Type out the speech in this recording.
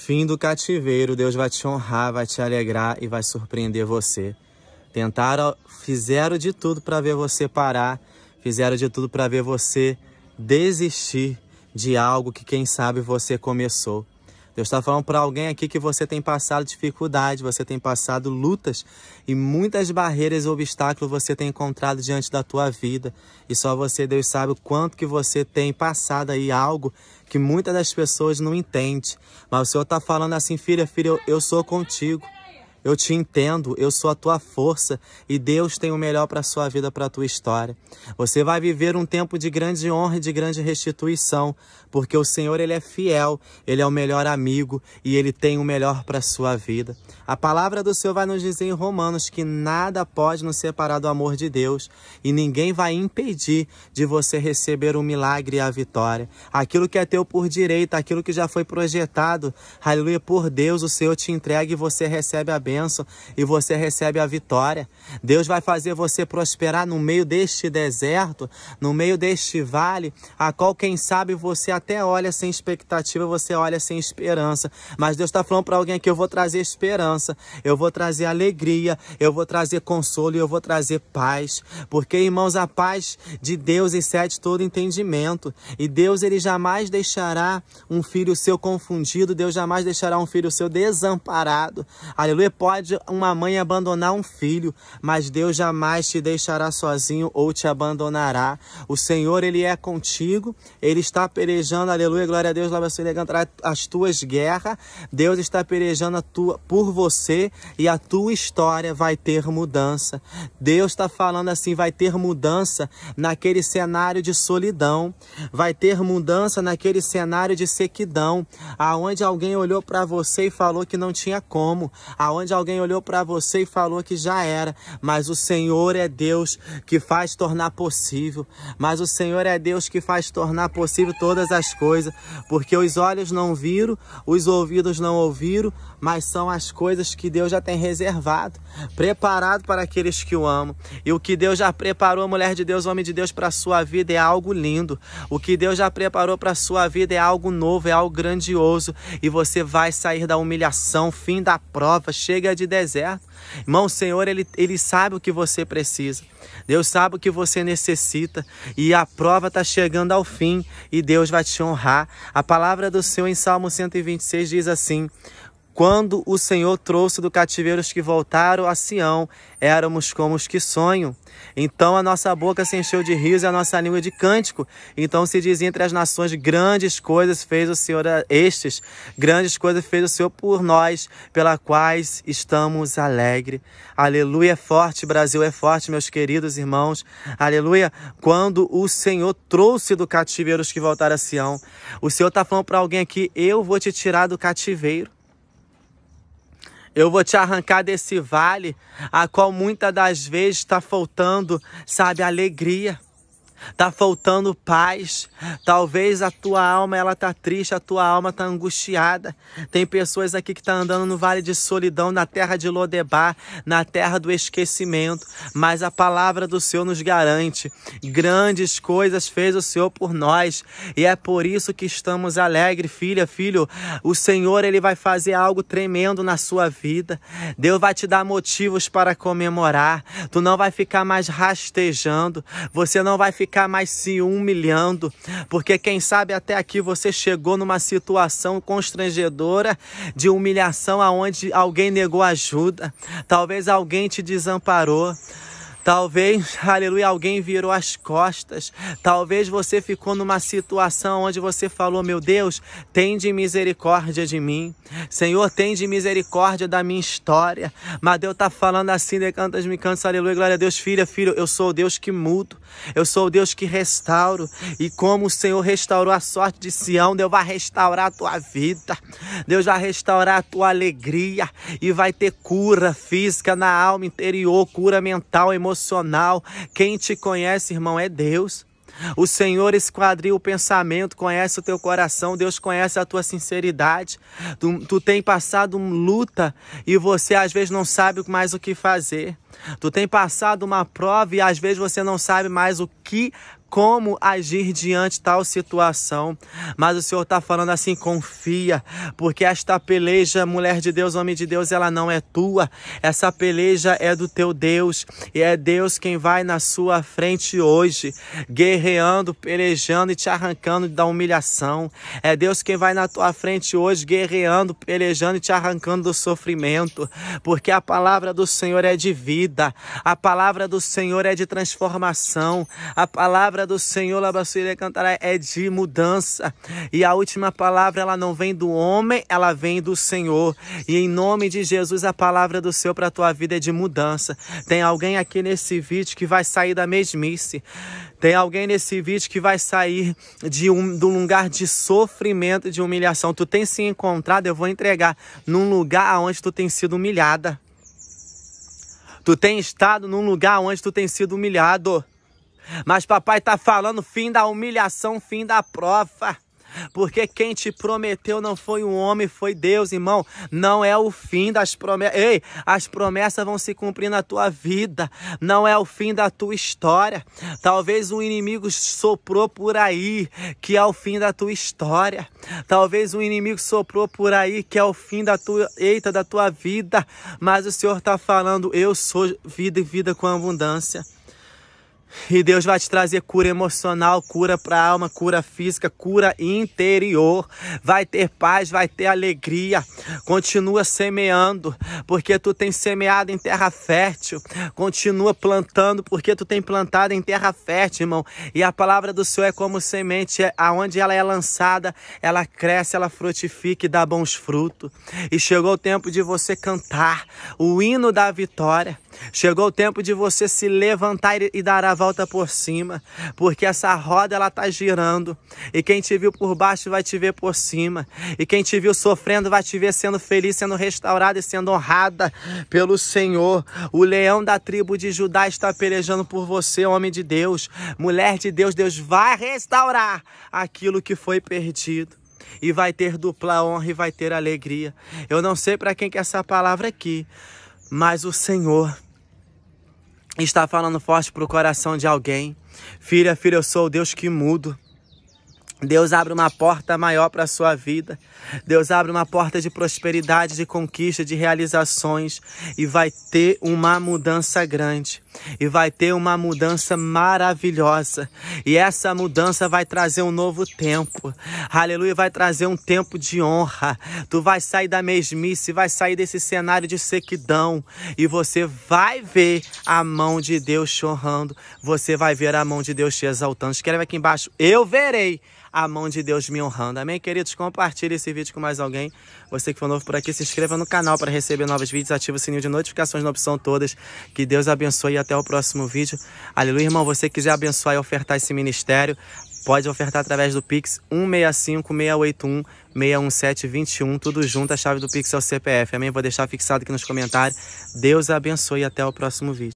Fim do cativeiro, Deus vai te honrar, vai te alegrar e vai surpreender você. Tentaram, fizeram de tudo para ver você parar, fizeram de tudo para ver você desistir de algo que quem sabe você começou. Deus está falando para alguém aqui que você tem passado dificuldade, você tem passado lutas e muitas barreiras e obstáculos você tem encontrado diante da tua vida. E só você, Deus, sabe o quanto que você tem passado aí algo que muitas das pessoas não entende. Mas o Senhor está falando assim, filha, filha, eu, eu sou contigo. Eu te entendo, eu sou a tua força e Deus tem o melhor para a sua vida, para a tua história. Você vai viver um tempo de grande honra e de grande restituição, porque o Senhor ele é fiel, ele é o melhor amigo e ele tem o melhor para a sua vida. A palavra do Senhor vai nos dizer em Romanos que nada pode nos separar do amor de Deus e ninguém vai impedir de você receber o milagre e a vitória. Aquilo que é teu por direito, aquilo que já foi projetado, aleluia, por Deus, o Senhor te entrega e você recebe a bênção e você recebe a vitória. Deus vai fazer você prosperar no meio deste deserto, no meio deste vale, a qual, quem sabe, você até olha sem expectativa, você olha sem esperança. Mas Deus está falando para alguém que eu vou trazer esperança, eu vou trazer alegria, eu vou trazer consolo e eu vou trazer paz. Porque, irmãos, a paz de Deus excede todo entendimento. E Deus, ele jamais deixará um filho seu confundido, Deus jamais deixará um filho seu desamparado. Aleluia pode uma mãe abandonar um filho, mas Deus jamais te deixará sozinho ou te abandonará. O Senhor, Ele é contigo, Ele está perejando, aleluia, glória a Deus, lá você levantará as tuas guerras. Deus está perejando tua, por você e a tua história vai ter mudança. Deus está falando assim: vai ter mudança naquele cenário de solidão, vai ter mudança naquele cenário de sequidão, aonde alguém olhou para você e falou que não tinha como, aonde onde alguém olhou para você e falou que já era, mas o Senhor é Deus que faz tornar possível, mas o Senhor é Deus que faz tornar possível todas as coisas, porque os olhos não viram, os ouvidos não ouviram, mas são as coisas que Deus já tem reservado, preparado para aqueles que o amam. E o que Deus já preparou, mulher de Deus, homem de Deus, para a sua vida é algo lindo. O que Deus já preparou para a sua vida é algo novo, é algo grandioso. E você vai sair da humilhação, fim da prova, chega chega de deserto. Irmão, o Senhor, ele, ele sabe o que você precisa. Deus sabe o que você necessita. E a prova está chegando ao fim. E Deus vai te honrar. A palavra do Senhor em Salmo 126 diz assim: quando o Senhor trouxe do cativeiro os que voltaram a Sião, éramos como os que sonham. Então a nossa boca se encheu de riso e a nossa língua de cântico. Então se diz entre as nações: grandes coisas fez o Senhor a estes, grandes coisas fez o Senhor por nós, pela quais estamos alegre. Aleluia, é forte, Brasil é forte, meus queridos irmãos. Aleluia, quando o Senhor trouxe do cativeiro os que voltaram a Sião, o Senhor está falando para alguém aqui: eu vou te tirar do cativeiro. Eu vou te arrancar desse vale a qual muitas das vezes está faltando, sabe, alegria. Tá faltando paz. Talvez a tua alma ela tá triste, a tua alma tá angustiada. Tem pessoas aqui que tá andando no vale de solidão, na terra de Lodebar, na terra do esquecimento, mas a palavra do Senhor nos garante. Grandes coisas fez o Senhor por nós, e é por isso que estamos alegres, filha, filho. O Senhor ele vai fazer algo tremendo na sua vida. Deus vai te dar motivos para comemorar. Tu não vai ficar mais rastejando. Você não vai ficar ficar mais se humilhando, porque quem sabe até aqui você chegou numa situação constrangedora de humilhação aonde alguém negou ajuda, talvez alguém te desamparou. Talvez, aleluia, alguém virou as costas. Talvez você ficou numa situação onde você falou: Meu Deus, tende misericórdia de mim. Senhor, tende misericórdia da minha história. Mas Deus está falando assim, de né, cantas me cantos, aleluia, glória a Deus. Filha, filho, eu sou o Deus que mudo. Eu sou o Deus que restauro. E como o Senhor restaurou a sorte de Sião, Deus vai restaurar a tua vida. Deus vai restaurar a tua alegria. E vai ter cura física na alma interior, cura mental, emocional emocional. Quem te conhece, irmão, é Deus. O Senhor esquadria o pensamento, conhece o teu coração, Deus conhece a tua sinceridade. Tu, tu tem passado uma luta e você às vezes não sabe mais o que fazer. Tu tem passado uma prova e às vezes você não sabe mais o que como agir diante tal situação. Mas o Senhor está falando assim: confia, porque esta peleja, mulher de Deus, homem de Deus, ela não é tua. Essa peleja é do teu Deus e é Deus quem vai na sua frente hoje, guerreando, pelejando e te arrancando da humilhação. É Deus quem vai na tua frente hoje, guerreando, pelejando e te arrancando do sofrimento, porque a palavra do Senhor é de vida, a palavra do Senhor é de transformação, a palavra palavra do Senhor, Labacíria Cantará, é de mudança. E a última palavra, ela não vem do homem, ela vem do Senhor. E em nome de Jesus, a palavra do Senhor para a tua vida é de mudança. Tem alguém aqui nesse vídeo que vai sair da mesmice. Tem alguém nesse vídeo que vai sair de um, de um lugar de sofrimento, de humilhação. Tu tem se encontrado, eu vou entregar, num lugar onde tu tem sido humilhada. Tu tem estado num lugar onde tu tem sido humilhado. Mas papai tá falando fim da humilhação, fim da prova. Porque quem te prometeu não foi um homem, foi Deus, irmão. Não é o fim das promessas. Ei, as promessas vão se cumprir na tua vida. Não é o fim da tua história. Talvez um inimigo soprou por aí que é o fim da tua história. Talvez um inimigo soprou por aí que é o fim da tua, eita, da tua vida. Mas o Senhor está falando: eu sou vida e vida com abundância. E Deus vai te trazer cura emocional, cura para a alma, cura física, cura interior. Vai ter paz, vai ter alegria. Continua semeando, porque tu tem semeado em terra fértil. Continua plantando, porque tu tem plantado em terra fértil, irmão. E a palavra do Senhor é como semente, é aonde ela é lançada, ela cresce, ela frutifica e dá bons frutos. E chegou o tempo de você cantar o hino da vitória Chegou o tempo de você se levantar e dar a volta por cima, porque essa roda ela tá girando e quem te viu por baixo vai te ver por cima e quem te viu sofrendo vai te ver sendo feliz, sendo restaurada e sendo honrada pelo Senhor. O leão da tribo de Judá está pelejando por você, homem de Deus, mulher de Deus. Deus vai restaurar aquilo que foi perdido e vai ter dupla honra e vai ter alegria. Eu não sei para quem que é essa palavra aqui, mas o Senhor está falando forte pro coração de alguém. Filha, filha, eu sou o Deus que mudo. Deus abre uma porta maior para a sua vida. Deus abre uma porta de prosperidade, de conquista, de realizações. E vai ter uma mudança grande. E vai ter uma mudança maravilhosa. E essa mudança vai trazer um novo tempo. Aleluia, vai trazer um tempo de honra. Tu vai sair da mesmice, vai sair desse cenário de sequidão. E você vai ver a mão de Deus chorando. Você vai ver a mão de Deus te exaltando. Escreve aqui embaixo. Eu verei a mão de Deus me honrando. Amém, queridos? Compartilhe esse vídeo com mais alguém. Você que for novo por aqui, se inscreva no canal para receber novos vídeos. Ative o sininho de notificações na opção todas. Que Deus abençoe e até o próximo vídeo. Aleluia, irmão. Você quiser abençoar e ofertar esse ministério, pode ofertar através do Pix 165 681 21 tudo junto, a chave do Pix é o CPF. Amém? Vou deixar fixado aqui nos comentários. Deus abençoe e até o próximo vídeo.